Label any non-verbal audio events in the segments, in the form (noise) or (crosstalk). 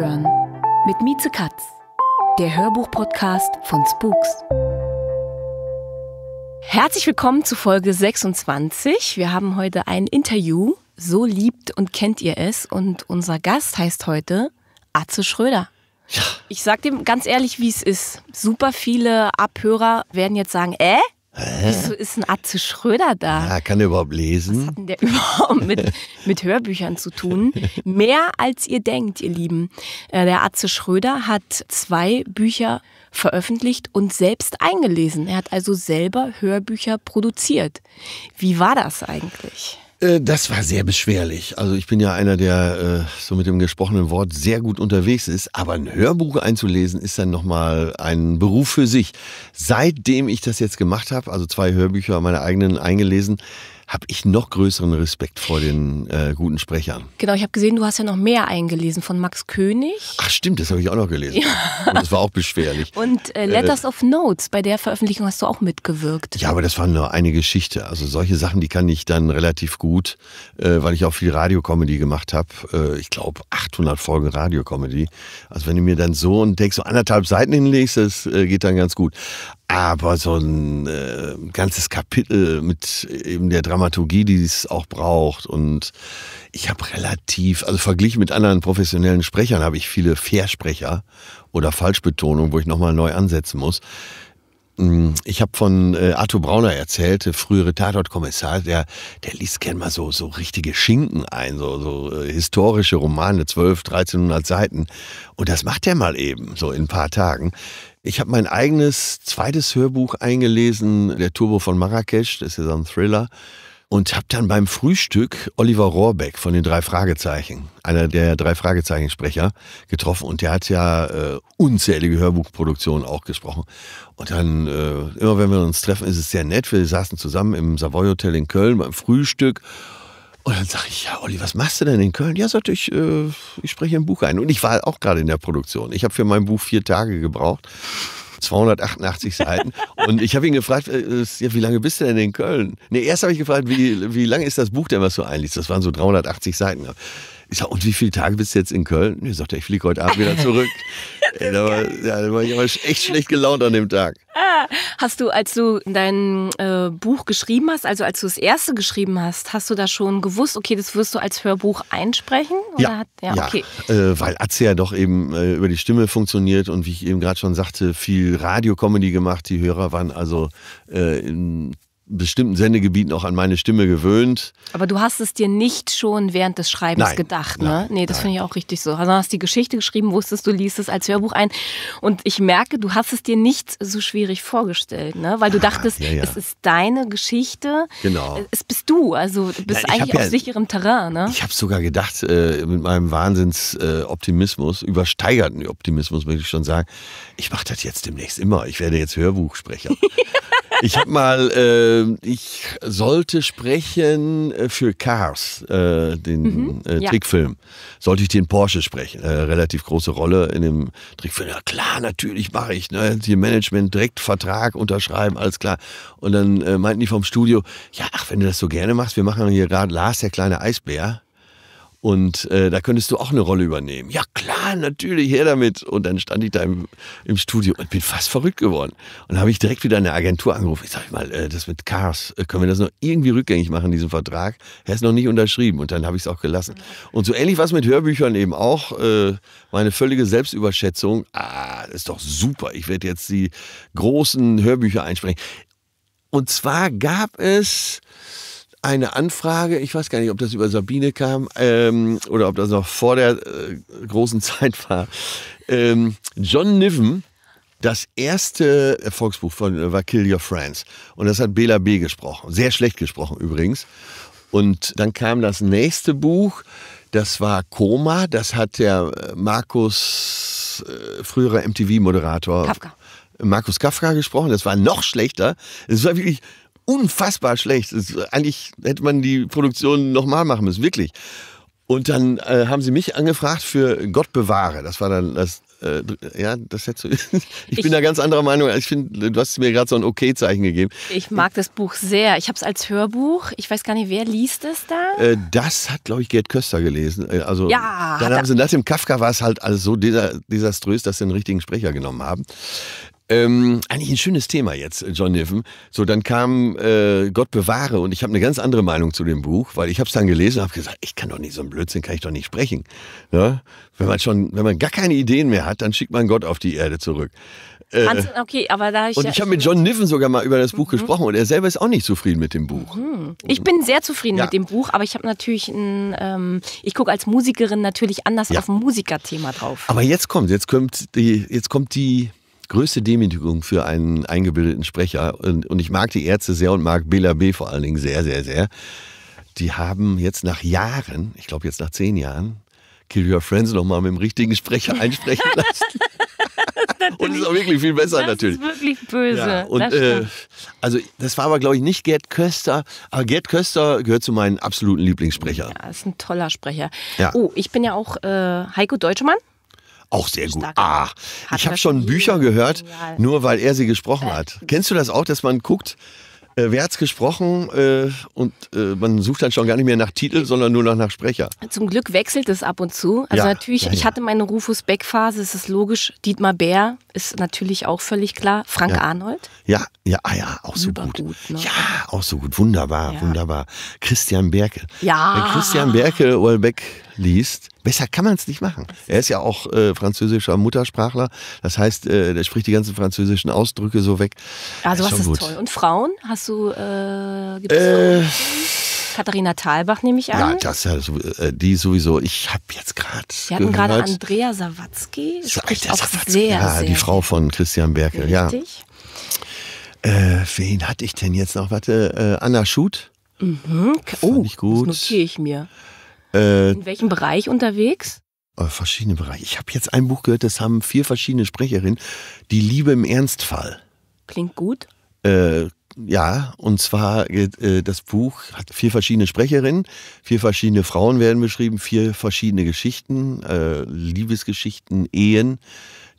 Hören mit Mieze Katz, der Hörbuchpodcast von Spooks. Herzlich willkommen zu Folge 26. Wir haben heute ein Interview. So liebt und kennt ihr es. Und unser Gast heißt heute Atze Schröder. Ja. Ich sag dem ganz ehrlich, wie es ist. Super viele Abhörer werden jetzt sagen, äh, Hä? Wieso ist ein Atze Schröder da? Ja, kann er überhaupt lesen? Was hat denn der (laughs) überhaupt mit, mit Hörbüchern zu tun? Mehr als ihr denkt, ihr Lieben. Äh, der Atze Schröder hat zwei Bücher veröffentlicht und selbst eingelesen. Er hat also selber Hörbücher produziert. Wie war das eigentlich? Äh, das war sehr beschwerlich. Also ich bin ja einer, der äh, so mit dem gesprochenen Wort sehr gut unterwegs ist, aber ein Hörbuch einzulesen ist dann nochmal ein Beruf für sich. Seitdem ich das jetzt gemacht habe, also zwei Hörbücher meiner eigenen eingelesen, habe ich noch größeren Respekt vor den äh, guten Sprechern. Genau, ich habe gesehen, du hast ja noch mehr eingelesen von Max König. Ach stimmt, das habe ich auch noch gelesen. Ja. Und das war auch beschwerlich. Und äh, äh Letters äh, of Notes, bei der Veröffentlichung hast du auch mitgewirkt. Ja, aber das war nur eine Geschichte. Also solche Sachen, die kann ich dann relativ gut, äh, weil ich auch viel Radiocomedy gemacht habe. Äh, ich glaube 800 Folgen Radiocomedy. Also wenn du mir dann so und denkst, so anderthalb Seiten hinlegst, das äh, geht dann ganz gut. Aber so ein äh, ganzes Kapitel mit eben der Dramaturgie, die es auch braucht. Und ich habe relativ, also verglichen mit anderen professionellen Sprechern, habe ich viele Versprecher oder Falschbetonungen, wo ich nochmal neu ansetzen muss. Mm, ich habe von äh, Arthur Brauner erzählt, der frühere Tatortkommissar, der, der liest gern mal so, so richtige Schinken ein, so, so äh, historische Romane, 12, 1300 Seiten. Und das macht er mal eben, so in ein paar Tagen. Ich habe mein eigenes zweites Hörbuch eingelesen, der Turbo von Marrakesch, das ist ja so ein Thriller. Und habe dann beim Frühstück Oliver Rohrbeck von den drei Fragezeichen, einer der drei Fragezeichen-Sprecher, getroffen. Und der hat ja äh, unzählige Hörbuchproduktionen auch gesprochen. Und dann, äh, immer wenn wir uns treffen, ist es sehr nett. Wir saßen zusammen im Savoy Hotel in Köln beim Frühstück. Und dann sage ich, ja, Olli, was machst du denn in Köln? Ja, sagte ich, äh, ich spreche ein Buch ein. Und ich war auch gerade in der Produktion. Ich habe für mein Buch vier Tage gebraucht. 288 Seiten. Und ich habe ihn gefragt, äh, ja, wie lange bist du denn in Köln? Nee, erst habe ich gefragt, wie, wie lange ist das Buch denn, was du einliest? Das waren so 380 Seiten. Ich sage, und wie viele Tage bist du jetzt in Köln? Und er sagt, ich fliege heute Abend wieder zurück. (laughs) da, war, ja, da war ich aber echt schlecht gelaunt an dem Tag. Ah, hast du, als du dein äh, Buch geschrieben hast, also als du das erste geschrieben hast, hast du da schon gewusst, okay, das wirst du als Hörbuch einsprechen? Ja, hat, ja, ja, okay. Äh, weil Atze ja doch eben äh, über die Stimme funktioniert und wie ich eben gerade schon sagte, viel Radiokomedy gemacht. Die Hörer waren also äh, in bestimmten Sendegebieten auch an meine Stimme gewöhnt. Aber du hast es dir nicht schon während des Schreibens nein, gedacht, ne? nee, das finde ich auch richtig so. Also hast die Geschichte geschrieben, wusstest du, liest es als Hörbuch ein. Und ich merke, du hast es dir nicht so schwierig vorgestellt, ne? Weil du ah, dachtest, ja, ja. es ist deine Geschichte. Genau. Es bist du, also du bist ja, eigentlich auf sicherem Terrain, ne? Ich habe sogar gedacht, äh, mit meinem Wahnsinnsoptimismus, äh, übersteigerten Optimismus, möchte ich schon sagen, ich mache das jetzt demnächst immer. Ich werde jetzt Hörbuchsprecher. (laughs) Ich habe mal, äh, ich sollte sprechen äh, für Cars, äh, den mhm, äh, Trickfilm. Ja. Sollte ich den Porsche sprechen? Äh, relativ große Rolle in dem Trickfilm. Ja klar, natürlich mache ich. Ne? Hier Management direkt Vertrag unterschreiben, alles klar. Und dann äh, meinten die vom Studio, ja, ach, wenn du das so gerne machst, wir machen hier gerade Lars, der kleine Eisbär. Und äh, da könntest du auch eine Rolle übernehmen. Ja, klar, natürlich, her damit. Und dann stand ich da im, im Studio und bin fast verrückt geworden. Und habe ich direkt wieder eine Agentur angerufen. Ich sage mal, äh, das mit Cars, äh, können wir das noch irgendwie rückgängig machen, diesen Vertrag? Er ist noch nicht unterschrieben. Und dann habe ich es auch gelassen. Und so ähnlich was mit Hörbüchern eben auch. Äh, meine völlige Selbstüberschätzung. Ah, ist doch super. Ich werde jetzt die großen Hörbücher einsprechen. Und zwar gab es eine Anfrage, ich weiß gar nicht, ob das über Sabine kam ähm, oder ob das noch vor der äh, großen (laughs) Zeit war. Ähm, John Niven, das erste Erfolgsbuch von äh, war Kill Your Friends. Und das hat Bela B. gesprochen. Sehr schlecht gesprochen übrigens. Und dann kam das nächste Buch, das war Koma, das hat der äh, Markus, äh, früherer MTV-Moderator. Kafka. Markus Kafka gesprochen. Das war noch schlechter. Es war wirklich unfassbar schlecht. eigentlich hätte man die Produktion nochmal machen müssen, wirklich. Und dann äh, haben sie mich angefragt für Gott bewahre. Das war dann das. Äh, ja, das hättest du. (laughs) ich bin da ganz anderer Meinung. Ich finde, du hast mir gerade so ein Okay-Zeichen gegeben. Ich mag das Buch sehr. Ich habe es als Hörbuch. Ich weiß gar nicht, wer liest es da? Äh, das hat, glaube ich, Gerd Köster gelesen. Äh, also, ja. Dann haben sie nach dem Kafka war es halt also so desaströs, dass sie den richtigen Sprecher genommen haben. Ähm, eigentlich ein schönes Thema jetzt, äh, John Niven. So, dann kam äh, Gott bewahre und ich habe eine ganz andere Meinung zu dem Buch, weil ich habe es dann gelesen und habe gesagt, ich kann doch nicht, so einen Blödsinn kann ich doch nicht sprechen. Ja? Ne? Wenn man schon, wenn man gar keine Ideen mehr hat, dann schickt man Gott auf die Erde zurück. Äh, okay, aber da ich und ja, ich habe mit John Niven sogar mal über das mhm. Buch gesprochen und er selber ist auch nicht zufrieden mit dem Buch. Mhm. Ich bin sehr zufrieden ja. mit dem Buch, aber ich habe natürlich ein, ähm, ich gucke als Musikerin natürlich anders ja. auf ein Musikerthema drauf. Aber jetzt kommt, jetzt kommt die, jetzt kommt die größte Demütigung für einen eingebildeten Sprecher. Und, und ich mag die Ärzte sehr und mag Bela B. vor allen Dingen sehr, sehr, sehr. Die haben jetzt nach Jahren, ich glaube jetzt nach zehn Jahren, Kill Your Friends nochmal mit dem richtigen Sprecher einsprechen (laughs) lassen. und ist auch wirklich viel besser das natürlich. Ist wirklich böse. Ja, und, das äh, also das war aber glaube ich nicht Gerd Köster, aber Gerd Köster gehört zu meinen absoluten Lieblingssprechern. Ja, ist ein toller Sprecher. Ja. Oh, ich bin ja auch äh, Heiko Deutschmann. Auch sehr gut. ah, ich habe schon Bücher gehört, nur weil er sie gesprochen äh. hat. Kennst du das auch, dass man guckt, äh, wer hat's gesprochen äh, und äh, man sucht dann schon gar nicht mehr nach Titel, sondern nur noch nach Sprecher. Zum Glück wechselt es ab und zu. Also ja, natürlich, ja, ja. ich hatte meine Rufus Beck Phase, es ist logisch. Dietmar Bär ist natürlich auch völlig klar. Frank Arnold. Ja, ja, ah, ja, auch so Super gut. gut ne? Ja, auch so gut, wunderbar, wunderbar. Christian Berke. Ja. Äh, Christian Berke, Olbeck liest, besser kann man es nicht machen. Er ist ja auch äh, französischer Muttersprachler. Das heißt, äh, der spricht die ganzen französischen Ausdrücke so weg. Also was ist gut. toll. Und Frauen? Hast du äh, äh. Katharina Thalbach nehme ich an. Ja, das ja, äh, die sowieso. Ich habe jetzt gerade. Wir hatten gerade Andrea Sawatzki. Spricht Alter, auch Sawatzki. sehr, ja, sehr die Frau von Christian Berkel. Richtig. Ja. Äh, wen hatte ich denn jetzt noch? Warte, äh, Anna Schut. Mhm. Oh, das notiere ich mir. Äh, In welchem Bereich unterwegs? Äh, verschiedene Bereiche. Ich habe jetzt ein Buch gehört, das haben vier verschiedene Sprecherinnen. Die Liebe im Ernstfall. Klingt gut. Äh, ja, und zwar äh, das Buch hat vier verschiedene Sprecherinnen, vier verschiedene Frauen werden beschrieben, vier verschiedene Geschichten, äh, Liebesgeschichten, Ehen,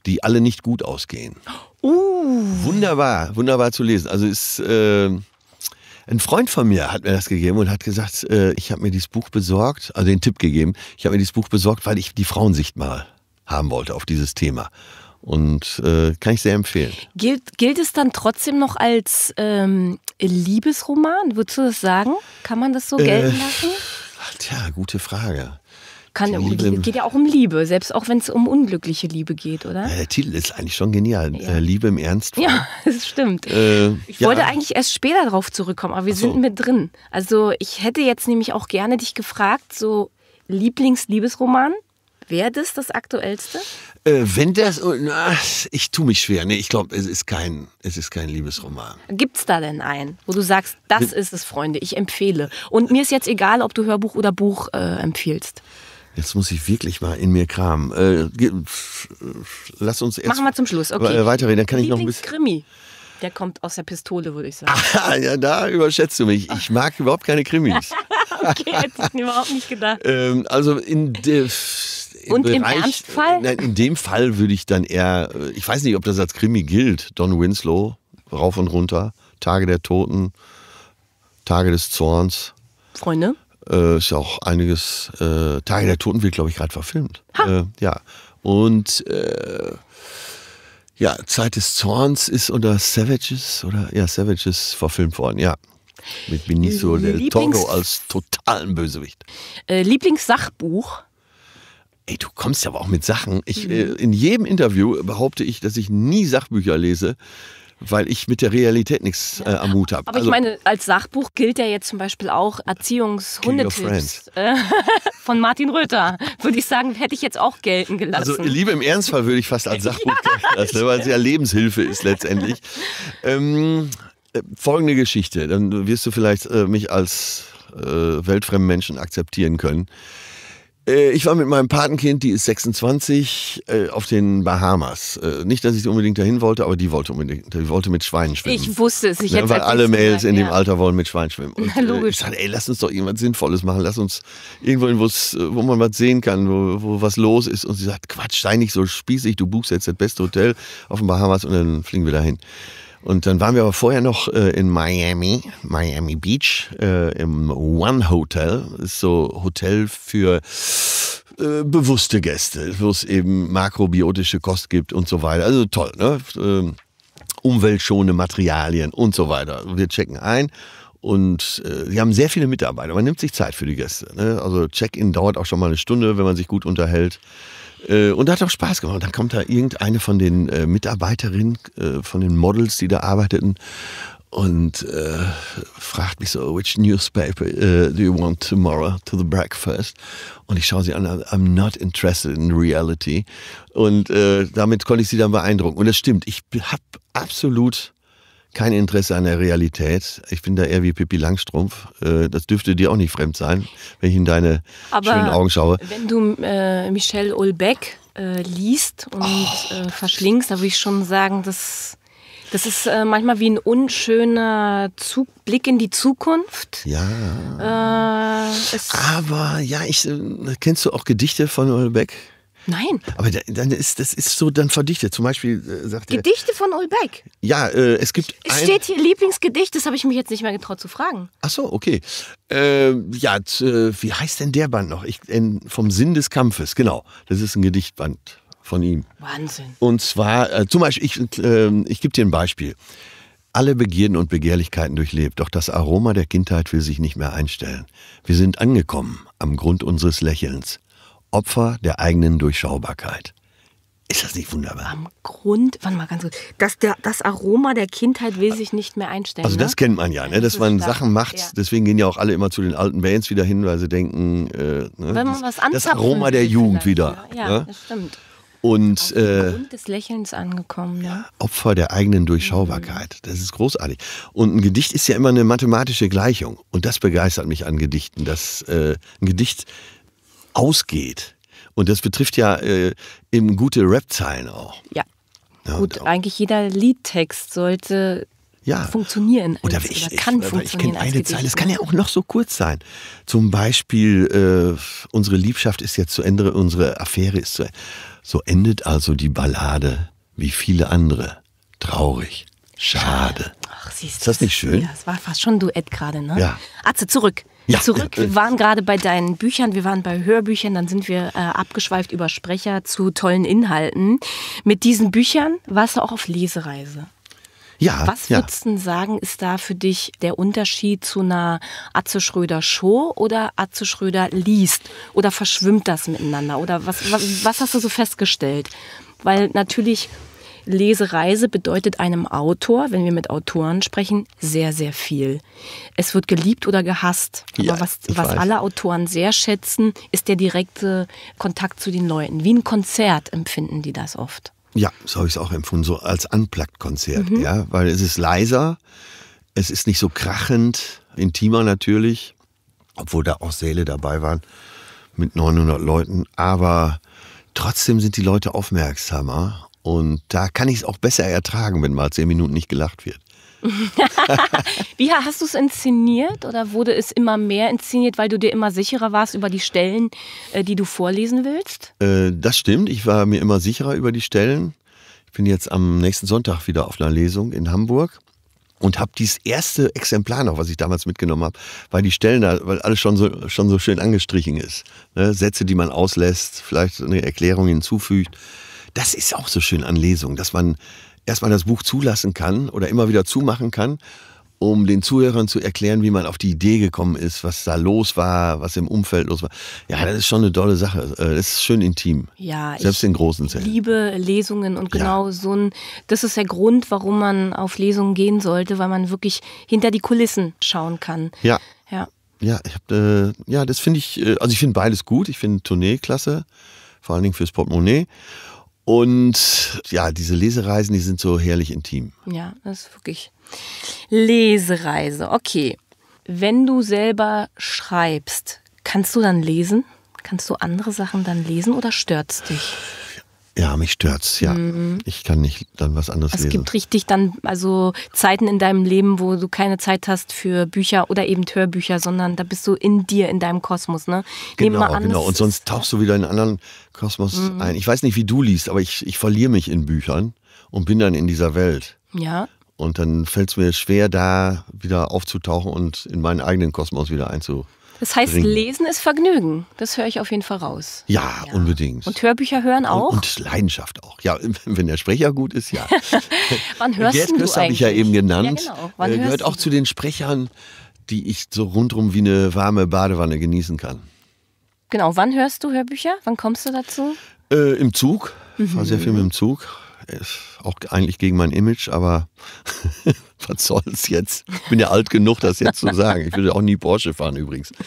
die alle nicht gut ausgehen. Uh. Wunderbar, wunderbar zu lesen. Also ist, äh, ein Freund von mir hat mir das gegeben und hat gesagt, äh, ich habe mir dieses Buch besorgt, also den Tipp gegeben, ich habe mir dieses Buch besorgt, weil ich die Frauensicht mal haben wollte auf dieses Thema. Und äh, kann ich sehr empfehlen. Gilt, gilt es dann trotzdem noch als ähm, Liebesroman? Würdest du das sagen? Kann man das so äh, gelten äh, lassen? Tja, gute Frage. Kann um, es geht ja auch um Liebe, selbst auch wenn es um unglückliche Liebe geht, oder? der Titel ist eigentlich schon genial. Ja. Äh, Liebe im Ernst. Ja, (laughs) das stimmt. Äh, ich ja. wollte eigentlich erst später darauf zurückkommen, aber wir so. sind mit drin. Also ich hätte jetzt nämlich auch gerne dich gefragt, so Lieblingsliebesroman, wäre das das aktuellste? Äh, wenn das, oh, na, ich tue mich schwer. Nee, ich glaube, es ist kein, es ist kein Liebesroman. Gibt es da denn einen, wo du sagst, das ist es, Freunde, ich empfehle. Und mir ist jetzt egal, ob du Hörbuch oder Buch äh, empfiehlst. Jetzt muss ich wirklich mal in mir kramen. Äh, lass uns erst. Machen wir zum Schluss, okay. Äh, weiterreden, dann kann ich noch ein bisschen. Krimi. Der kommt aus der Pistole, würde ich sagen. (laughs) Ah, ja, da überschätzt du mich. Ich mag überhaupt keine Krimis. (laughs) okay, hätte ich mir überhaupt nicht gedacht. Ähm, also in der. Und Bereich, im Ernstfall? Nein, in dem Fall würde ich dann eher, äh, ich weiß nicht, ob das als Krimi gilt, Don Winslow, rauf und runter, Tage der Toten, Tage des Zorns. Freunde? Äh, ist ja auch einiges, äh, Tage der Toten wird, glaube ich, gerade verfilmt. Äh, ja. Und äh, ja, Zeit des Zorns ist unter Savages oder ja, Savages verfilmt worden, ja. Mit Benicio Lieblings del Toro als totalen Bösewicht. Äh, Lieblingssachbuch? Ey, du kommst ja aber auch mit Sachen. Ich, mhm. in jedem Interview behaupte ich, dass ich nie Sachbücher lese weil ich mit der Realität nichts äh, am Hut habe. Aber also, ich meine, als Sachbuch gilt ja jetzt zum Beispiel auch Erziehungshundetipps äh, (laughs) von Martin Röther. Würde ich sagen, hätte ich jetzt auch gelten gelassen. Also Liebe im Ernstfall würde ich fast als Sachbuch (laughs) gelten weil es ja Lebenshilfe ist letztendlich. Ähm, äh, folgende Geschichte, dann wirst du vielleicht äh, mich als weltfremden Menschen akzeptieren können. Äh, ich war mit meinem Patenkind, die ist 26, äh, auf den Bahamas. Äh, nicht, dass ich unbedingt dahin wollte, aber die wollte unbedingt, die wollte mit Schweinen schwimmen. Ich wusste es, ich ja, ne, Weil halt alle Mädels in dem ja. Alter wollen mit Schweinen schwimmen. (laughs) Und Na, logisch. Ich sagte, ey, lass uns doch irgendwas Sinnvolles machen, lass uns irgendwo hin, wo man was sehen kann, wo, wo, was los ist. Und sie sagt, Quatsch, sei nicht so spießig, du buchst jetzt das beste Hotel auf den Bahamas und dann fliegen wir dahin. Und dann waren wir aber vorher noch äh, in Miami, Miami Beach, äh, im One Hotel. Ist so Hotel für äh, bewusste Gäste, wo es eben makrobiotische Kost gibt und so weiter. Also toll, ne? Ähm, umweltschonende Materialien und so weiter. Wir checken ein und äh, sie haben sehr viele Mitarbeiter. Man nimmt sich Zeit für die Gäste. Ne? Also Check-in dauert auch schon mal eine Stunde, wenn man sich gut unterhält. Äh, und hat auch Spaß gemacht. Und dann kommt da irgendeine von den äh, Mitarbeiterinnen, äh, von den Models, die da arbeiteten, und äh, fragt mich so, which newspaper uh, do you want tomorrow to the breakfast? Und ich schaue sie an, I'm not interested in reality. Und äh, damit konnte ich sie dann beeindrucken. Und das stimmt, ich habe absolut kein Interesse an der Realität. Ich bin da eher wie Pippi Langstrumpf. Äh, das dürfte dir auch nicht fremd sein, wenn ich in deine Aber schönen Augen schaue. Wenn du äh, Michel Olbeck äh, liest und oh. äh, verschlingst, da würde ich schon sagen, dass. Das ist äh, manchmal wie ein unschöner Zug, Blick in die Zukunft. Ja. Äh, Aber ja, ich, äh, kennst du auch Gedichte von Olbeck? Nein. Aber dann ist das ist so dann verdichtet. Zum Beispiel äh, sagt er, Gedichte von Ulbeck. Ja, äh, es gibt. Es ein, steht hier Lieblingsgedicht. Das habe ich mich jetzt nicht mehr getraut zu fragen. Ach so, okay. Ähm, äh, ja, wie heißt denn der Band noch? Ich, in, vom Sinn des Kampfes. Genau, das ist ein Gedichtband von ihm. Wahnsinn. Und zwar äh, zum Beispiel, ich, ähm, ich gebe dir ein Beispiel. Alle Begierden und Begehrlichkeiten durchlebt, doch das Aroma der Kindheit will sich nicht mehr einstellen. Wir sind angekommen am Grund unseres Lächelns. Opfer der eigenen Durchschaubarkeit. Ist das nicht wunderbar? Am Grund, warte mal ganz kurz, das, der, das Aroma der Kindheit will sich nicht mehr einstellen. Also das ne? kennt man ja, ne? dass das man Sachen macht, ja. deswegen gehen ja auch alle immer zu den alten Bands wieder hin, weil sie denken, äh, ne? Wenn man was das Aroma der Jugend wieder. Ja, ja, ne? das stimmt. Und äh, des Lächelns angekommen. Ne? Opfer der eigenen Durchschaubarkeit. Das ist großartig. Und ein Gedicht ist ja immer eine mathematische Gleichung. Und das begeistert mich an Gedichten. Dass äh, ein Gedicht ausgeht. Und das betrifft ja äh, eben gute Rap-Zeilen auch. Ja. ja Gut, genau. eigentlich jeder Liedtext sollte ja. funktionieren. Als, oder, ich, oder kann ich, funktionieren. Ich kenne eine Zeile, es kann ja auch noch so kurz sein. Zum Beispiel, äh, unsere Liebschaft ist jetzt zu Ende, unsere Affäre ist zu Ende. So endet also die Ballade wie viele andere. Traurig. Schade. Ach, siehst du. Ist das nicht schön? Ja, es war fast schon ein Duett gerade, ne? Ja. Atze, zurück ja. zurück. Wir waren gerade bei deinen Büchern, wir waren bei Hörbüchern, dann sind wir äh, abgeschweift über Sprecher zu tollen Inhalten. Mit diesen Büchern warst du auch auf Lesereise. Ja, Was würdest ja. du sagen, ist da für dich der Unterschied zu einer Atze Schröder Show oder Atze Schröder liest? Oder verschwimmt das miteinander? Oder was, was, was hast du so festgestellt? Weil natürlich Lesereise bedeutet einem Autor, wenn wir mit Autoren sprechen, sehr, sehr viel. Es wird geliebt oder gehasst. Aber ja, was, was alle Autoren sehr schätzen, ist der direkte Kontakt zu den Leuten. Wie ein Konzert empfinden die das oft. Ja, so habe ich es auch empfunden, so als Unplugged-Konzert, mhm. ja, weil es ist leiser, es ist nicht so krachend, intimer natürlich, obwohl da auch Säle dabei waren mit 900 Leuten, aber trotzdem sind die Leute aufmerksamer und da kann ich es auch besser ertragen, wenn mal zehn Minuten nicht gelacht wird. (laughs) Wie hast du es inszeniert oder wurde es immer mehr inszeniert, weil du dir immer sicherer warst über die Stellen, äh, die du vorlesen willst? Äh, das stimmt, ich war mir immer sicherer über die Stellen. Ich bin jetzt am nächsten Sonntag wieder auf einer Lesung in Hamburg und habe dieses erste Exemplar noch, was ich damals mitgenommen habe, weil die Stellen da, weil alles schon so, schon so schön angestrichen ist. Ne? Sätze, die man auslässt, vielleicht eine Erklärung hinzufügt. Das ist auch so schön an Lesungen, dass man erstmal das Buch zulassen kann oder immer wieder zumachen kann, um den Zuhörern zu erklären, wie man auf die Idee gekommen ist, was da los war, was im Umfeld los war. Ja, das ist schon eine tolle Sache. Äh, das ist schön intim. Ja, selbst in großen Zellen. Ich liebe Lesungen und genau ja. so ein. Das ist der Grund, warum man auf Lesungen gehen sollte, weil man wirklich hinter die Kulissen schauen kann. Ja. Ja. Ja, ich hab, äh, ja, das finde ich, äh, also ich finde beides gut. Ich finde Tournee klasse, vor allen Dingen fürs Portemonnaie. Und ja, diese Lesereisen, die sind so herrlich intim. Ja, das ist wirklich Lesereise. Okay. Wenn du selber schreibst, kannst du dann lesen? Kannst du andere Sachen dann lesen oder stört es dich? Ja, mich stört's, ja. Mhm. Ich kann nicht dann was anderes es lesen. Es gibt richtig dann also Zeiten in deinem Leben, wo du keine Zeit hast für Bücher oder eben Hörbücher, sondern da bist du in dir, in deinem Kosmos, ne? Genau, an, genau. Und sonst tauchst du wieder in einen anderen Kosmos mhm. ein. Ich weiß nicht, wie du liest, aber ich, ich verliere mich in Büchern und bin dann in dieser Welt. Ja. Und dann fällt es mir schwer, da wieder aufzutauchen und in meinen eigenen Kosmos wieder einzutauchen. Das heißt, bringen. Lesen ist Vergnügen. Das höre ich auf jeden Fall raus. Ja, ja. unbedingt. Und Hörbücher hören auch? Und, und, Leidenschaft auch. Ja, (laughs) wenn der Sprecher gut ist, ja. (laughs) Wann hörst Gerd du Köster habe ich ja eben genannt. Ja, genau. Wann äh, gehört auch du? zu den Sprechern, die ich so rundrum wie eine warme Badewanne genießen kann. Genau, wann hörst du Hörbücher? Wann kommst du dazu? Äh, Im Zug. Ich war mhm. sehr viel mit dem Zug. Ist auch eigentlich gegen mein Image, aber (laughs) (laughs) was soll's jetzt? Ich bin ja alt genug, das jetzt zu sagen. Ich würde auch nie Porsche fahren übrigens. (laughs)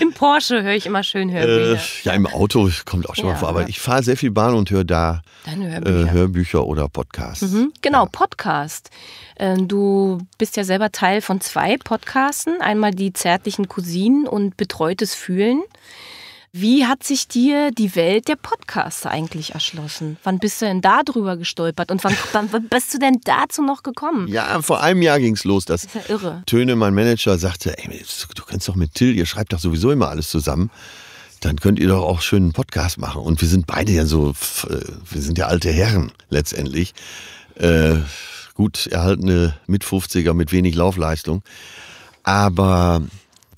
Im Porsche höre ich immer schön äh, Hörbücher. Äh, ja, im Auto kommt auch schon ja, mal vor, aber ich fahre sehr viel Bahn und höre da äh, Hörbücher. Äh, Hörbücher. oder Podcasts. Mhm, genau, ja. Podcast. Äh, du bist ja selber Teil von zwei Podcasten. Einmal die zärtlichen Cousinen und Betreutes Fühlen. Wie hat sich dir die Welt der Podcasts eigentlich erschlossen? Wann bist du denn da drüber gestolpert und wann, wann bist du denn dazu noch gekommen? Ja, vor einem Jahr ging es los. Dass das ist ja irre. Töne, mein Manager, sagte, ey, du kennst doch mit Till, ihr schreibt doch sowieso immer alles zusammen dann könnt ihr doch auch schön einen Podcast machen. Und wir sind beide ja so, äh, wir sind ja alte Herren letztendlich. Äh, gut erhaltene Mit-50er mit wenig Laufleistung. Aber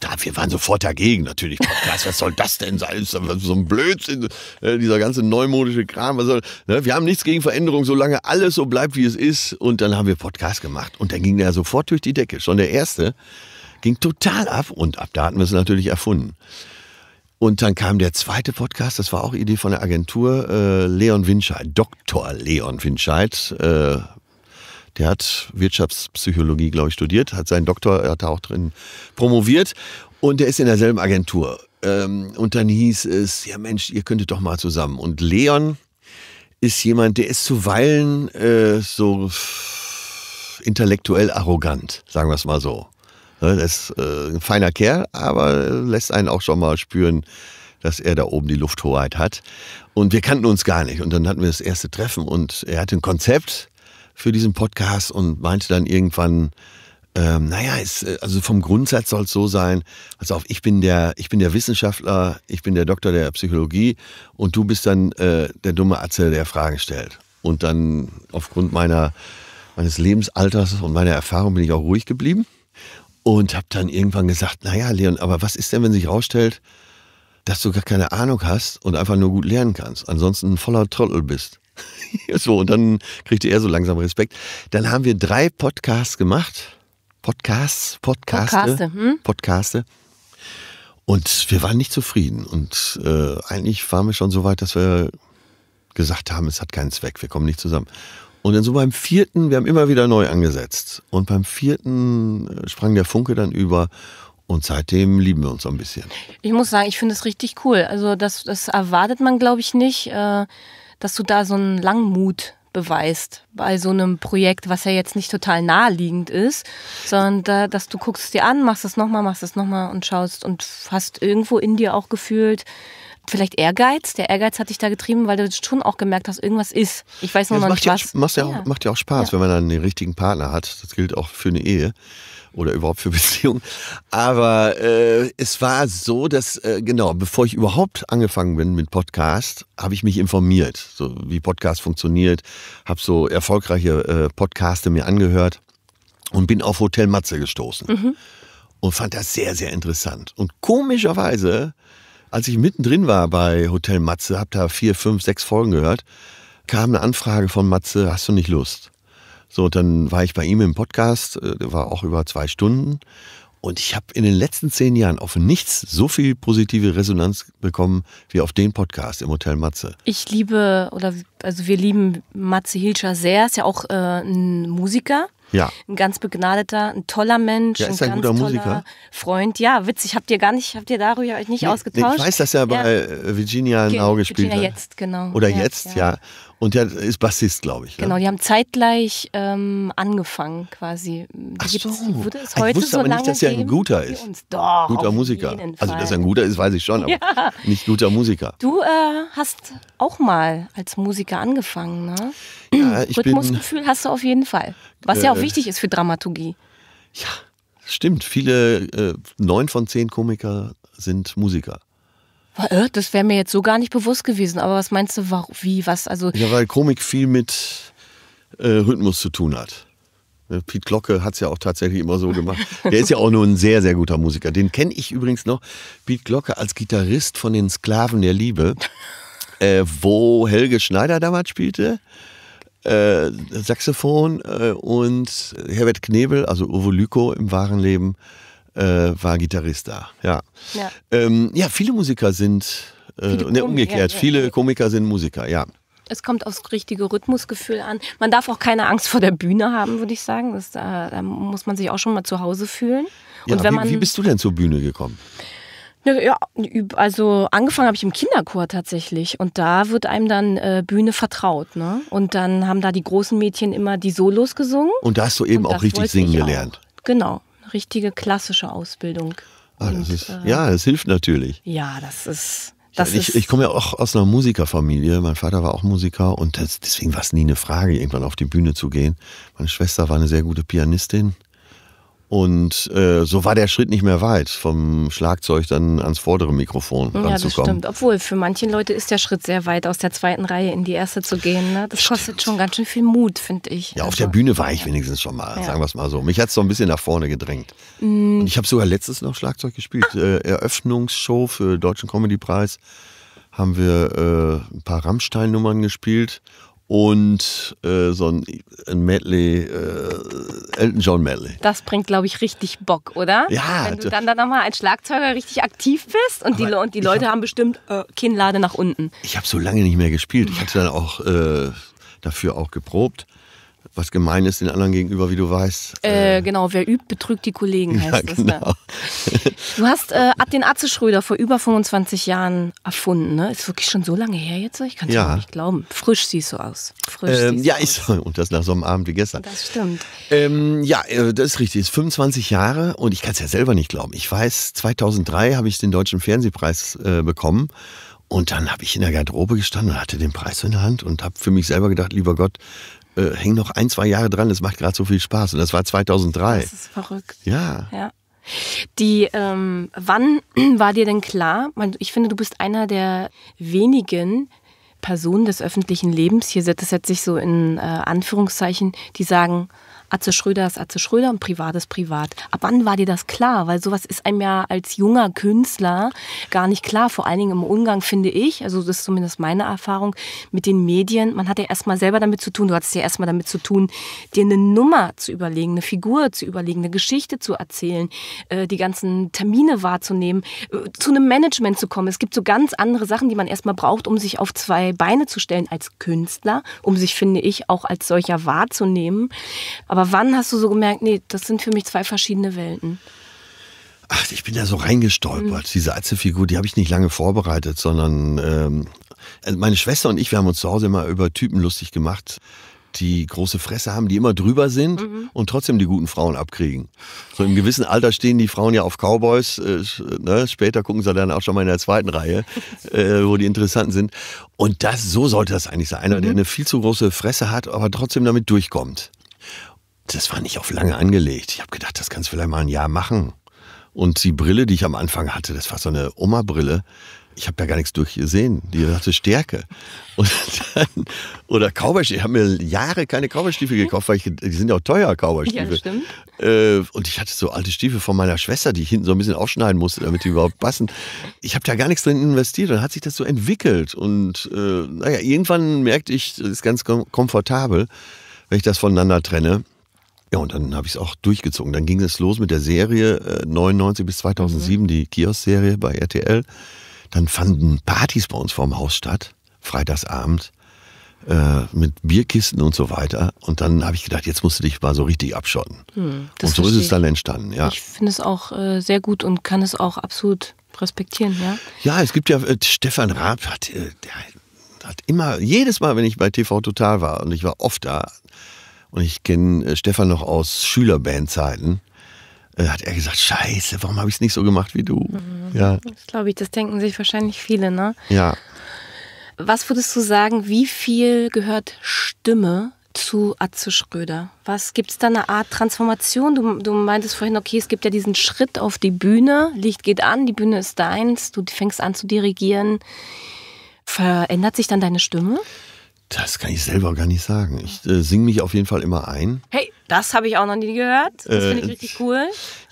da, wir waren sofort dagegen, natürlich. Podcast, was soll das denn sein? das Ist So ein Blödsinn, äh, dieser ganze neumodische Kram. Soll, ne? Wir haben nichts gegen Veränderung, solange alles so bleibt, wie es ist. Und dann haben wir Podcast gemacht. Und dann ging der sofort durch die Decke. Schon der erste ging total ab. Und ab da hatten wir es natürlich erfunden. Und dann kam der zweite Podcast, das war auch Idee von der Agentur, äh, Leon Winscheid, Dr. Leon Winscheid, äh, der hat Wirtschaftspsychologie, glaube ich, studiert, hat seinen Doktor, er hat da auch drin promoviert und der ist in derselben Agentur. Ähm, und dann hieß es, ja Mensch, ihr könntet doch mal zusammen. Und Leon ist jemand, der ist zuweilen äh, so intellektuell arrogant, sagen wir es mal so. Ne, er ist äh, ein feiner Kerl, aber lässt einen auch schon mal spüren, dass er da oben die Lufthoheit hat. Und wir kannten uns gar nicht. Und dann hatten wir das erste Treffen und er hatte ein Konzept für diesen Podcast und meinte dann irgendwann, ähm, naja, es, äh, also vom Grundsatz soll es so sein, also auf, ich bin, der, ich bin der Wissenschaftler, ich bin der Doktor der Psychologie und du bist dann äh, der dumme Atze, der Fragen stellt. Und dann aufgrund meiner, meines Lebensalters und meiner Erfahrung bin ich auch ruhig geblieben und habe dann irgendwann gesagt, naja, Leon, aber was ist denn, wenn sich herausstellt, dass du gar keine Ahnung hast und einfach nur gut lernen kannst, ansonsten ein voller Trottel bist? (laughs) so, und dann kriegte er so langsam Respekt. Dann haben wir drei Podcasts gemacht. Podcasts, Podcaste, Podcaste. Hm? Podcaste. Und wir waren nicht zufrieden. Und äh, eigentlich waren wir schon so weit, dass wir gesagt haben, es hat keinen Zweck, wir kommen nicht zusammen. Und dann so beim vierten, wir haben immer wieder neu angesetzt. Und beim vierten äh, sprang der Funke dann über. Und seitdem lieben wir uns so ein bisschen. Ich muss sagen, ich finde es richtig cool. Also das, das erwartet man, glaube ich, nicht. Äh dass du da so einen Langmut beweist bei so einem Projekt, was ja jetzt nicht total naheliegend ist, sondern da, dass du guckst es dir an, machst es nochmal, machst es nochmal und schaust und hast irgendwo in dir auch gefühlt, vielleicht Ehrgeiz. Der Ehrgeiz hat dich da getrieben, weil du schon auch gemerkt hast, irgendwas ist. Ich weiß nur ja, noch nicht was. Ja, macht ja, auch, macht ja auch Spaß, ja. wenn man dann den richtigen Partner hat. Das gilt auch für eine Ehe oder überhaupt für (laughs) Beziehungen. Aber äh, es war so, dass, äh, genau, bevor ich überhaupt angefangen bin mit Podcast, habe ich mich informiert, so wie Podcast funktioniert, habe so erfolgreiche äh, Podcaste mir angehört und bin auf Hotel Matze gestoßen. Mhm. Und fand das sehr, sehr interessant. Und komischerweise als ich mittendrin war bei Hotel Matze, habe da vier, fünf, sechs Folgen gehört, kam eine Anfrage von Matze, hast du nicht Lust? So, dann war ich bei ihm im Podcast, äh, der war auch über zwei Stunden. Und ich habe in den letzten zehn Jahren auf nichts so viel positive Resonanz bekommen wie auf den Podcast im Hotel Matze. Ich liebe, oder also wir lieben Matze Hilscher sehr, ist ja auch äh, ein Musiker. Ja. Ein ganz begnadeter, ein toller Mensch, ja, ein, ein, ganz guter Musiker. Freund. Ja, witzig, habt ihr gar nicht, habt ihr darüber euch nicht nee, ausgetauscht? Ich weiß, dass er ja. bei äh, Virginia ein Auge gespielt hat. Ne? jetzt, genau. Oder jetzt, ja. Und der ist Bassist, glaube ich. Ne? Genau, die haben zeitgleich ähm, angefangen quasi. Die Ach so. Würde es heute ich wusste so aber nicht, dass er ein guter ist. Doch, guter Musiker. Also, dass er ein guter ist, weiß ich schon, aber ja. nicht guter Musiker. Du äh, hast auch mal als Musiker angefangen, ne? Ja, ich Rhythmusgefühl bin, hast du auf jeden Fall. Was äh, ja auch äh. wichtig ist für Dramaturgie. Ja, stimmt. Viele, äh, neun von zehn Komiker sind Musiker. Das wäre mir jetzt so gar nicht bewusst gewesen. Aber was meinst du, wie, was? Also ja, weil Komik viel mit äh, Rhythmus zu tun hat. Ne, Piet Glocke hat es ja auch tatsächlich immer so gemacht. (laughs) Der ist ja auch nur ein sehr, sehr guter Musiker. Den kenne ich übrigens noch. Piet Glocke als Gitarrist von den Sklaven der Liebe, (laughs) äh, wo Helge Schneider damals spielte äh, Saxophon äh, und Herbert Knebel, also Uwe Lyko im wahren Leben, äh, war Gitarrist da. Ja, ja. Ähm, ja viele Musiker sind, äh, viele ne, umgekehrt, ja, viele Komiker sind Musiker, ja. Es kommt aufs richtige Rhythmusgefühl an. Man darf auch keine Angst vor der Bühne haben, würde ich sagen. Das, da, äh, da, muss man sich auch schon mal zu Hause fühlen. Und ja, wenn wie, man, wie bist du denn zur Bühne gekommen? Ja, also angefangen habe ich im Kinderchor tatsächlich und da wird einem dann äh, Bühne vertraut, ne? Und dann haben da die großen Mädchen immer die Solos gesungen. Und da hast du eben auch richtig singen gelernt. Auch. Genau, richtige klassische Ausbildung. Ah, und, ist, äh, ja, das hilft natürlich. Ja, das ist ich, ich komme ja auch aus einer Musikerfamilie. Mein Vater war auch Musiker und das, deswegen war es nie eine Frage, irgendwann auf die Bühne zu gehen. Meine Schwester war eine sehr gute Pianistin. Und äh, so war der Schritt nicht mehr weit, vom Schlagzeug dann ans vordere Mikrofon ja, ranzukommen. Ja, stimmt. Obwohl, für manche Leute ist der Schritt sehr weit, aus der zweiten Reihe in die erste zu gehen. Ne? Das stimmt. kostet schon ganz schön viel Mut, finde ich. Ja, auf also, der Bühne war ich wenigstens schon mal, ja. sagen wir es mal so. Mich hat es so ein bisschen nach vorne gedrängt. Mhm. Und ich habe sogar letztes noch Schlagzeug gespielt. Äh, Eröffnungsshow für Deutschen Comedy Preis haben wir äh, ein paar Rammstein-Nummern gespielt und äh, so ein, ein Medley, äh, Elton John Medley. Das bringt, glaube ich, richtig Bock, oder? Ja. Wenn du dann, dann nochmal als Schlagzeuger richtig aktiv bist und die, und die Leute hab, haben bestimmt äh, Kinnlade nach unten. Ich habe so lange nicht mehr gespielt. Ich hatte dann auch äh, dafür auch geprobt was gemein ist den anderen gegenüber, wie du weißt. Äh, äh. genau, wer übt, betrügt die Kollegen, heißt ja, das. Genau. Ne? Du hast äh, ab den Atze Schröder vor über 25 Jahren erfunden, ne? Ist wirklich schon so lange her jetzt, ich kann es ja. nicht glauben. Frisch siehst du aus. Frisch ähm, ja, ich, und das nach so einem Abend wie gestern. Das stimmt. Ähm, ja, äh, das ist richtig. Es ist 25 Jahre und ich kann es ja selber nicht glauben. Ich weiß, 2003 habe ich den Deutschen Fernsehpreis äh, bekommen. Und dann habe ich in der Garderobe gestanden und hatte den Preis in der Hand und habe für mich selber gedacht, lieber Gott, äh, häng noch ein, zwei Jahre dran, es macht gerade so viel Spaß. Und das war 2003. Das ist verrückt. Ja. ja. Die, ähm, wann (clears throat) war dir denn klar, ich finde, du bist einer der wenigen Personen des öffentlichen Lebens, hier setzt es sich so in äh, Anführungszeichen, die sagen, Atze Schröder ist Atze Schröder und privat ist privat. Ab wann war dir das klar? Weil sowas ist einem ja als junger Künstler gar nicht klar. Vor allen Dingen im Umgang finde ich, also das ist zumindest meine Erfahrung, mit den Medien. Man hat ja erstmal selber damit zu tun, du hattest ja erstmal damit zu tun, dir eine Nummer zu überlegen, eine Figur zu überlegen, eine Geschichte zu erzählen, äh, die ganzen Termine wahrzunehmen, äh, zu einem Management zu kommen. Es gibt so ganz andere Sachen, die man erstmal braucht, um sich auf zwei Beine zu stellen als Künstler, um sich, finde ich, auch als solcher wahrzunehmen. Aber aber wann hast du so gemerkt, nee, das sind für mich zwei verschiedene Welten? Ach, ich bin da so reingestolpert. Mhm. Diese Atze-Figur, die habe ich nicht lange vorbereitet, sondern ähm, also meine Schwester und ich, wir haben uns zu Hause immer über Typen lustig gemacht, die große Fresse haben, die immer drüber sind mhm. und trotzdem die guten Frauen abkriegen. So im gewissen Alter stehen die Frauen ja auf Cowboys, äh, ne? später gucken sie dann auch schon mal in der zweiten Reihe, (laughs) äh, wo die Interessanten sind. Und das, so sollte das eigentlich sein. Einer, mhm. der eine viel zu große Fresse hat, aber trotzdem damit durchkommt das war nicht auf lange angelegt. Ich habe gedacht, das kannst du vielleicht mal ein Jahr machen. Und die Brille, die ich am Anfang hatte, das war so eine Oma-Brille. Ich habe da gar nichts durchgesehen. Die hatte Stärke. Und dann, oder Kauberstiefel. Ich habe mir Jahre keine Kauberstiefel gekauft, weil ich, die sind ja auch teuer, Kauberstiefel. Ja, stimmt. Äh, und ich hatte so alte Stiefel von meiner Schwester, die ich hinten so ein bisschen aufschneiden musste, damit die überhaupt passen. Ich habe da gar nichts drin investiert. dann hat sich das so entwickelt. Und äh, naja, irgendwann merkte ich, das ist ganz komfortabel, wenn ich das voneinander trenne. Ja, und dann habe ich es auch durchgezogen. Dann ging es los mit der Serie äh, 99 bis 2007, mhm. die Kiosk-Serie bei RTL. Dann fanden Partys bei uns vorm Haus statt, freitagsabend, äh, mit Bierkisten und so weiter. Und dann habe ich gedacht, jetzt musst du dich mal so richtig abschotten. Mhm, und so ist es dann entstanden, ja. Ich finde es auch äh, sehr gut und kann es auch absolut respektieren, ja. Ja, es gibt ja, äh, Stefan Raab hat, äh, hat immer, jedes Mal, wenn ich bei TV Total war, und ich war oft da, und ich kenne äh, Stefan noch aus Schülerbandzeiten. Äh, hat er gesagt, Scheiße, warum habe ich es nicht so gemacht wie du? Mhm. Ja. Das glaube ich, das denken sich wahrscheinlich viele, ne? Ja. Was würdest du sagen, wie viel gehört Stimme zu Atze Schröder? Was gibt es da eine Art Transformation? Du, du, meintest vorhin, okay, es gibt ja diesen Schritt auf die Bühne, Licht geht an, die Bühne ist deins, du fängst an zu dirigieren. Verändert sich dann deine Stimme? Das kann ich selber gar nicht sagen. Ich äh, singe mich auf jeden Fall immer ein. Hey, das habe ich auch noch nie gehört. Das äh, finde ich richtig äh, cool.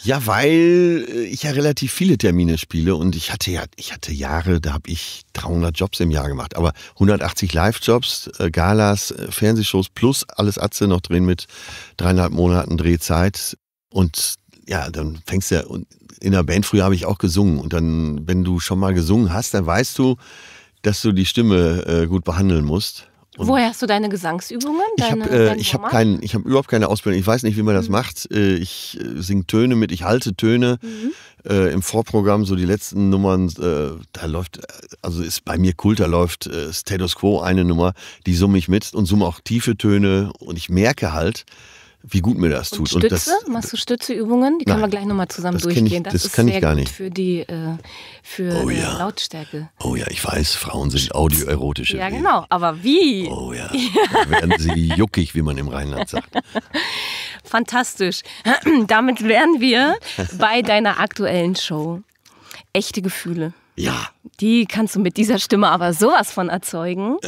Ja, weil äh, ich ja relativ viele Termine spiele und ich hatte ja, ich hatte Jahre, da habe ich 300 Jobs im Jahr gemacht, aber 180 Live-Jobs, äh, Galas, äh, Fernsehshows plus alles Atze noch drin mit dreieinhalb Monaten Drehzeit und ja, dann fängst du ja, in der Band früher habe ich auch gesungen und dann, wenn du schon mal gesungen hast, dann weißt du, dass du die Stimme gut behandeln musst. Und Woher hast du deine Gesangsübungen? Deine, äh, ich habe äh, hab kein, hab überhaupt keine Ausbildung. Ich weiß nicht, wie man das mhm. macht. Äh, ich äh, singe Töne mit, ich halte Töne. Mhm. Äh, Im Vorprogramm, so die letzten Nummern, äh, da läuft, also ist bei mir Kult, da läuft äh, Status Quo eine Nummer, die summe ich mit und summe auch tiefe Töne. Und ich merke halt, wie gut mir das tut. Und Stütze? Und das, Machst du Stützeübungen? Die nein, können wir gleich nochmal zusammen das durchgehen. Ich, das, das ist kann sehr ich gar gut nicht. für die äh, für oh, ja. Lautstärke. Oh ja, ich weiß, Frauen sind audioerotische. Ja, genau. Aber wie? Oh ja. (laughs) Da werden sie juckig, wie man im Rheinland sagt. (laughs) Fantastisch. (clears throat) Damit wären wir bei deiner aktuellen Show. Echte Gefühle. Ja. Die kannst du mit dieser Stimme aber sowas von erzeugen.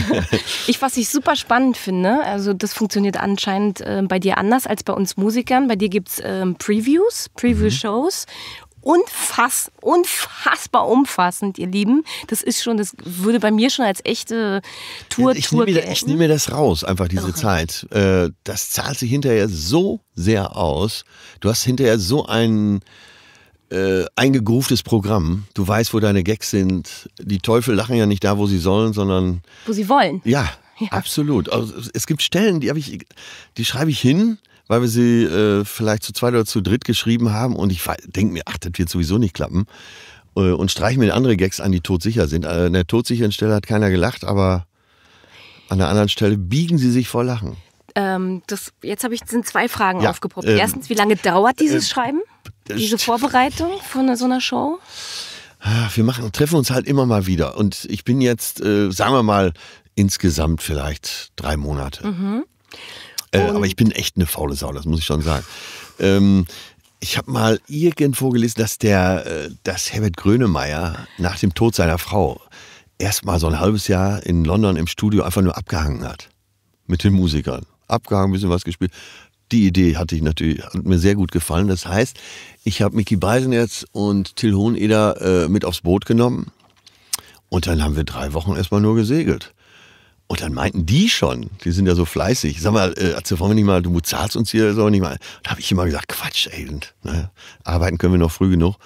(laughs) ich, was ich super spannend finde, also das funktioniert anscheinend äh, bei dir anders als bei uns Musikern. Bei dir gibt es ähm, Previews, Preview-Shows. Mhm. Unfass, unfassbar umfassend, ihr Lieben. Das ist schon, das würde bei mir schon als echte Tour, ich Tour nehme, Ich nehme mir das raus, einfach diese okay. Oh. Zeit. Äh, das zahlt sich hinterher so sehr aus. Du hast hinterher so einen äh, eingegruftes Programm. Du weißt, wo deine Gags sind. Die Teufel lachen ja nicht da, wo sie sollen, sondern. Wo sie wollen. Ja, ja. absolut. Also, es gibt Stellen, die, ich, die schreibe ich hin, weil wir sie äh, vielleicht zu zweit oder zu dritt geschrieben haben. Und ich denke mir, ach, das wird sowieso nicht klappen. Äh, und streiche mir andere Gags an, die todsicher sind. Äh, an der todsicheren Stelle hat keiner gelacht, aber an der anderen Stelle biegen sie sich vor Lachen. Ähm, das, jetzt ich, sind zwei Fragen ja, aufgepoppt. Ähm, Erstens, wie lange dauert dieses äh, Schreiben? diese Vorbereitung von so einer Show? Ah, wir machen, treffen uns halt immer mal wieder. Und ich bin jetzt, äh, sagen wir mal, insgesamt vielleicht drei Monate. Mhm. Äh, aber ich bin echt eine faule Sau, das muss ich schon sagen. Ähm, ich habe mal irgendwo gelesen, dass der, äh, dass Herbert Grönemeyer nach dem Tod seiner Frau erst mal so ein halbes Jahr in London im Studio einfach nur abgehangen hat mit den Musikern. Abgehangen, ein bisschen was gespielt die Idee hatte ich natürlich, hat mir sehr gut gefallen. Das heißt, ich habe Micky Beisenherz und Till Hoheneder äh, mit aufs Boot genommen. Und dann haben wir drei Wochen erstmal nur gesegelt. Und dann meinten die schon, die sind ja so fleißig. Sag mal, äh, wollen wir nicht mal, du bezahlst uns hier, so nicht mal. Da habe ich immer gesagt, Quatsch, ey, ne, arbeiten können wir noch früh genug.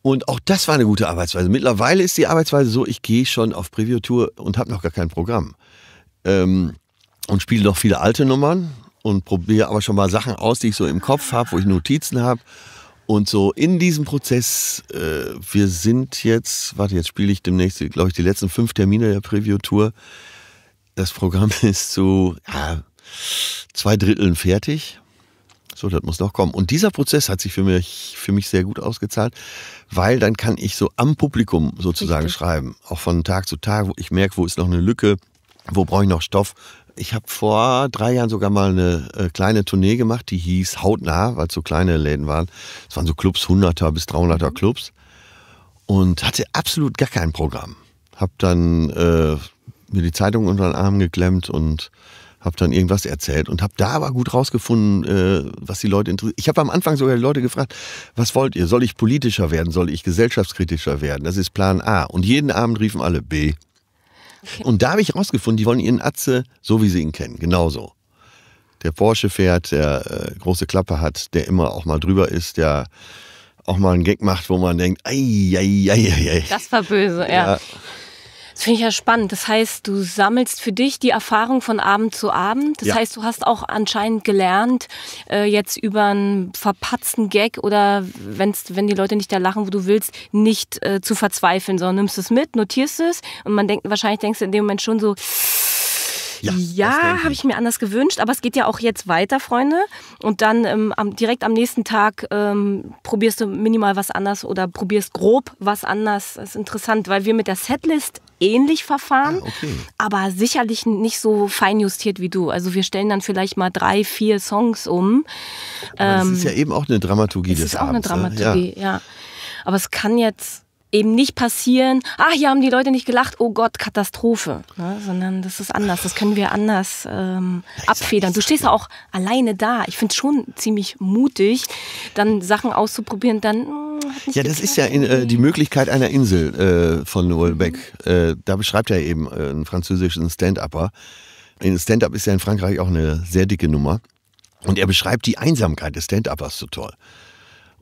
Und auch das war eine gute Arbeitsweise. Mittlerweile ist die Arbeitsweise so, ich gehe schon auf Preview-Tour und habe noch gar kein Programm. Ähm, und spiele noch viele alte Nummern, und probiere aber schon mal Sachen aus, die ich so im Kopf habe, wo ich Notizen habe. Und so in diesem Prozess, äh, wir sind jetzt, warte, jetzt spiele ich demnächst, glaube ich, die letzten fünf Termine der Preview-Tour. Das Programm (laughs) ist zu ja, zwei Dritteln fertig. So, das muss noch kommen. Und dieser Prozess hat sich für mich, für mich sehr gut ausgezahlt, weil dann kann ich so am Publikum sozusagen Richtig. schreiben. Auch von Tag zu Tag, wo ich merke, wo ist noch eine Lücke, wo brauche ich noch Stoff, ich habe vor drei Jahren sogar mal eine äh, kleine Tournee gemacht, die hieß Hautnah, weil es so kleine Läden waren. Es waren so Clubs, 100er bis 300er mhm. Clubs. Und hatte absolut gar kein Programm. Habe dann äh, mir die Zeitung unter den Arm geklemmt und habe dann irgendwas erzählt und habe da aber gut rausgefunden, äh, was die Leute interessiert. Ich habe am Anfang sogar die Leute gefragt, was wollt ihr? Soll ich politischer werden? Soll ich gesellschaftskritischer werden? Das ist Plan A. Und jeden Abend riefen alle B, Okay. Und da habe ich rausgefunden, die wollen ihren Atze so, wie sie ihn kennen, genauso. Der Porsche fährt, der äh, große Klappe hat, der immer auch mal drüber ist, der auch mal einen Gag macht, wo man denkt, ei, ei, ei, ei. Das war böse, ja. ja das finde ich ja spannend. Das heißt, du sammelst für dich die Erfahrung von Abend zu Abend. Das ja. heißt, du hast auch anscheinend gelernt, äh, jetzt über einen verpatzten Gag oder wenn's, wenn die Leute nicht da lachen, wo du willst, nicht äh, zu verzweifeln, sondern nimmst es mit, notierst es und man denkt, wahrscheinlich denkst du in dem Moment schon so, ja, ja habe ich mir anders gewünscht, aber es geht ja auch jetzt weiter, Freunde. Und dann ähm, am, direkt am nächsten Tag ähm, probierst du minimal was anders oder probierst grob was anders. Das ist interessant, weil wir mit der Setlist ähnlich verfahren, ah, okay. aber sicherlich nicht so fein justiert wie du. Also wir stellen dann vielleicht mal drei, vier Songs um. Aber ähm, das ist ähm, ja eben auch eine Dramaturgie das des ist auch Abends, eine Dramaturgie, ne? ja. ja. Aber es kann jetzt eben nicht passieren, ach, hier haben die Leute nicht gelacht, oh Gott, Katastrophe. Ne? Sondern das ist anders, das können wir anders ähm, abfedern. Du stehst auch alleine da. Ich finde es schon ziemlich mutig, dann Sachen auszuprobieren, dann. Hm, ja, das ist ja in, äh, die Möglichkeit einer Insel äh, von Noel Beck. Mhm. Äh, da beschreibt er eben äh, einen französischen Stand-Upper. Stand-Up ist ja in Frankreich auch eine sehr dicke Nummer. Und er beschreibt die Einsamkeit des Stand-Uppers so toll.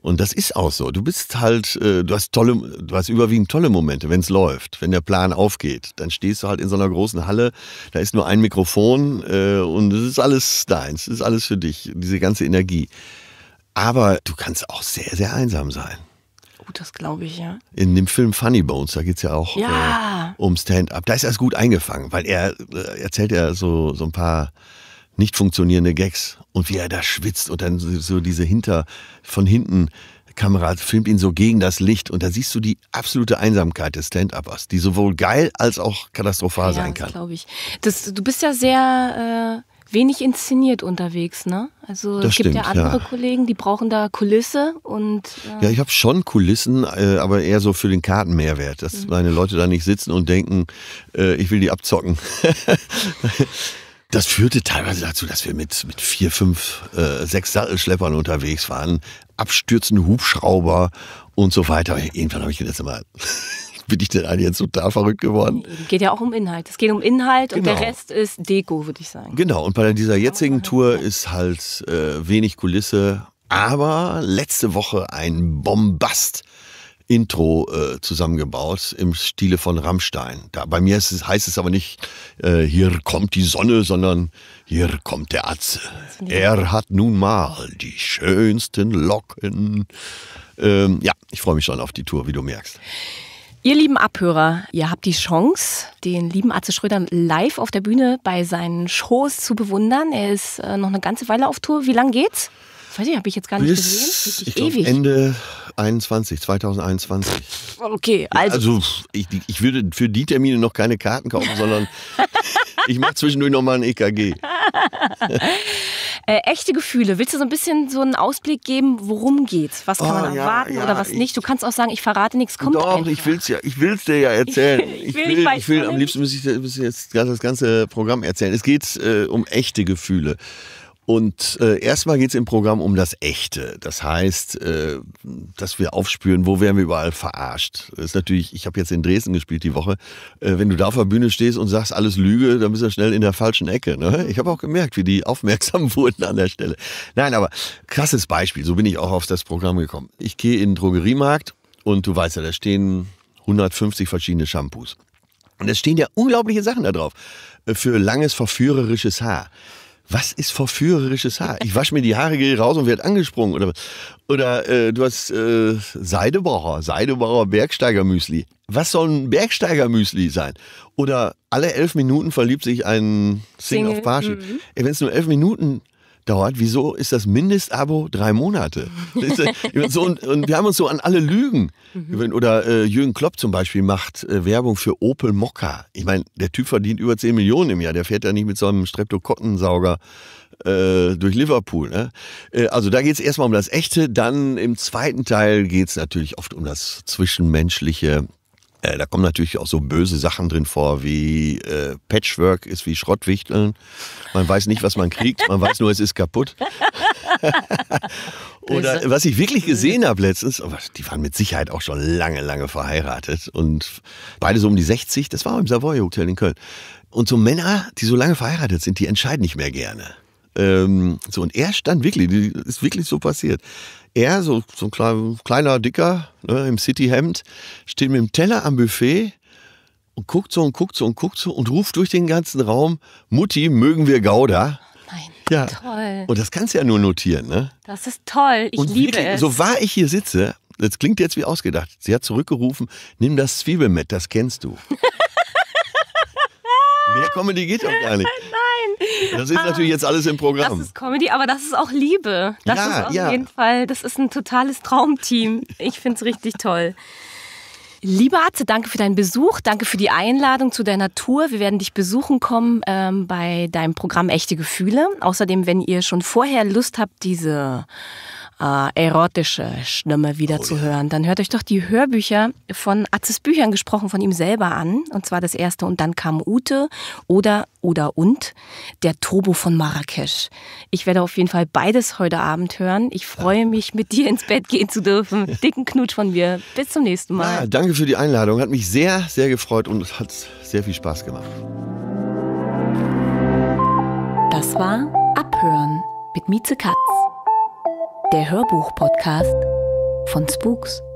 Und das ist auch so. Du bist halt, äh, du hast tolle, du hast überwiegend tolle Momente, wenn es läuft, wenn der Plan aufgeht. Dann stehst du halt in so einer großen Halle, da ist nur ein Mikrofon äh, und es ist alles deins, es ist alles für dich, diese ganze Energie. Aber du kannst auch sehr, sehr einsam sein. Gut, oh, das glaube ich, ja. In dem Film Funny Bones, da geht es ja auch ja. Äh, um Stand-up. Da ist er gut eingefangen, weil er äh, erzählt ja so, so ein paar nicht funktionierende Gags und wie er da schwitzt und dann so diese hinter von hinten Kamera filmt ihn so gegen das Licht und da siehst du die absolute Einsamkeit des Stand-Uppers, die sowohl geil als auch katastrophal ja, sein kann. Ja, glaube ich. Das, du bist ja sehr äh, wenig inszeniert unterwegs, ne? Also das es gibt ja andere ja. Kollegen, die brauchen da Kulisse und. Äh ja, ich habe schon Kulissen, äh, aber eher so für den Kartenmehrwert, dass mhm. meine Leute da nicht sitzen und denken, äh, ich will die abzocken. (laughs) das führte teilweise dazu, dass wir mit, mit vier, fünf, äh, sechs Sattelschleppern unterwegs waren, abstürzende Hubschrauber und so weiter. Irgendwann habe ich gedacht, (laughs) mal, bin ich denn eigentlich jetzt total verrückt geworden? Geht ja auch um Inhalt. Es geht um Inhalt genau. und der genau. Rest ist Deko, würde ich sagen. Genau, und bei dieser jetzigen Tour ist halt äh, wenig Kulisse, aber letzte Woche ein Bombast Intro äh, zusammengebaut im Stile von Rammstein. Da, bei mir es, heißt es aber nicht, äh, hier kommt die Sonne, sondern hier kommt der Atze. Er hat nun mal die schönsten Locken. Ähm, ja, ich freue mich schon auf die Tour, wie du merkst. Ihr lieben Abhörer, ihr habt die Chance, den lieben Atze Schröder live auf der Bühne bei seinen Shows zu bewundern. Er ist äh, noch eine ganze Weile auf Tour. Wie lange geht's? weiß ich, habe ich jetzt gar nicht Bis, gesehen. Richtig ewig. Glaub, Ende 21, 2021. Okay, also. also ich, ich würde für die Termine noch keine Karten kaufen, (laughs) sondern ich mache zwischendurch nochmal ein EKG. (laughs) Äh, echte Gefühle. Willst du so ein bisschen so einen Ausblick geben, worum geht's? Was kann oh, man ah, erwarten ja, ja, oder was nicht? Du kannst auch sagen, ich verrate nichts, kommt Doch, einfach. ich will's ja, dir ja (laughs) erzählen. ich, will, ich will, ich will am liebsten müsste ich, müsste ich jetzt das ganze Programm erzählen. Es geht äh, um echte Gefühle. Und äh, erstmal geht es im Programm um das Echte. Das heißt, äh, dass wir aufspüren, wo werden wir überall verarscht. Das ist natürlich, ich habe jetzt in Dresden gespielt die Woche. Äh, wenn du da auf der Bühne stehst und sagst, alles Lüge, dann bist du schnell in der falschen Ecke. Ne? Ich habe auch gemerkt, wie die aufmerksam (laughs) wurden an der Stelle. Nein, aber krasses Beispiel. So bin ich auch auf das Programm gekommen. Ich gehe in den Drogeriemarkt und du weißt ja, da stehen 150 verschiedene Shampoos. Und es stehen ja unglaubliche Sachen da drauf. Äh, für langes, verführerisches Haar was ist verführerisches Haar? Ich wasche mir die Haare, gehe raus und werde angesprungen. Oder, oder äh, du hast äh, Seidebauer, Seidebauer Bergsteigermüsli. Was soll ein Bergsteigermüsli sein? Oder alle elf Minuten verliebt sich ein Sing Single. auf Parship. Mhm. Wenn es nur elf Minuten dauert, wieso ist das Mindestabo drei Monate? (laughs) so, und, und, wir haben uns so an alle Lügen. Mhm. Oder äh, Jürgen Klopp zum Beispiel macht äh, Werbung für Opel Mokka. Ich meine, der Typ verdient über 10 Millionen im Jahr. Der fährt ja nicht mit so einem Streptokottensauger äh, durch Liverpool. Ne? Äh, also da geht es erstmal um das Echte. Dann im zweiten Teil geht es natürlich oft um das Zwischenmenschliche äh, da kommen natürlich auch so böse Sachen drin vor, wie äh, Patchwork ist wie Schrottwichteln. Man weiß nicht, was man kriegt, man weiß nur, es ist kaputt. (laughs) Oder was ich wirklich gesehen habe letztens, oh, aber die waren mit Sicherheit auch schon lange, lange verheiratet und beide so um die 60, das war im Savoy Hotel in Köln. Und so Männer, die so lange verheiratet sind, die entscheiden nicht mehr gerne. Ähm, so, und er stand wirklich, ist wirklich so passiert er, so, so ein kleiner, Dicker ne, im City-Hemd, steht mit dem Teller am Buffet und guckt so und guckt so und guckt so und ruft durch den ganzen Raum, Mutti, mögen wir Gouda? Nein. Oh ja. Toll. Und das kannst du ja nur notieren, ne? Das ist toll. Ich und liebe wirklich, es. So wahr ich hier sitze, das klingt jetzt wie ausgedacht. Sie hat zurückgerufen, nimm das Zwiebel mit, das kennst du. (laughs) Mehr Comedy geht doch gar nicht. Das ist natürlich jetzt alles im Programm. Das ist Comedy, aber das ist auch Liebe. Das ja, ist auf ja. jeden Fall, das ist ein totales Traumteam. Ich finde es richtig toll. Liebe Atze, danke für deinen Besuch, danke für die Einladung zu deiner Tour. Wir werden dich besuchen kommen ähm, bei deinem Programm Echte Gefühle. Außerdem, wenn ihr schon vorher Lust habt, diese äh, erotische äh, Stimme wieder cool. zu hören, dann hört euch doch die Hörbücher von Atzes Büchern gesprochen von ihm selber an. Und zwar das erste und dann kam Ute oder oder und der Turbo von Marrakesch. Ich werde auf jeden Fall beides heute Abend hören. Ich freue mich, mit dir ins Bett gehen zu dürfen. (laughs) Dicken Knutsch von mir. Bis zum nächsten Mal. Ja, danke für die Einladung. Hat mich sehr, sehr gefreut und hat sehr viel Spaß gemacht. Das war Abhören mit Mieze Katz der Hörbuch-Podcast von Spooks.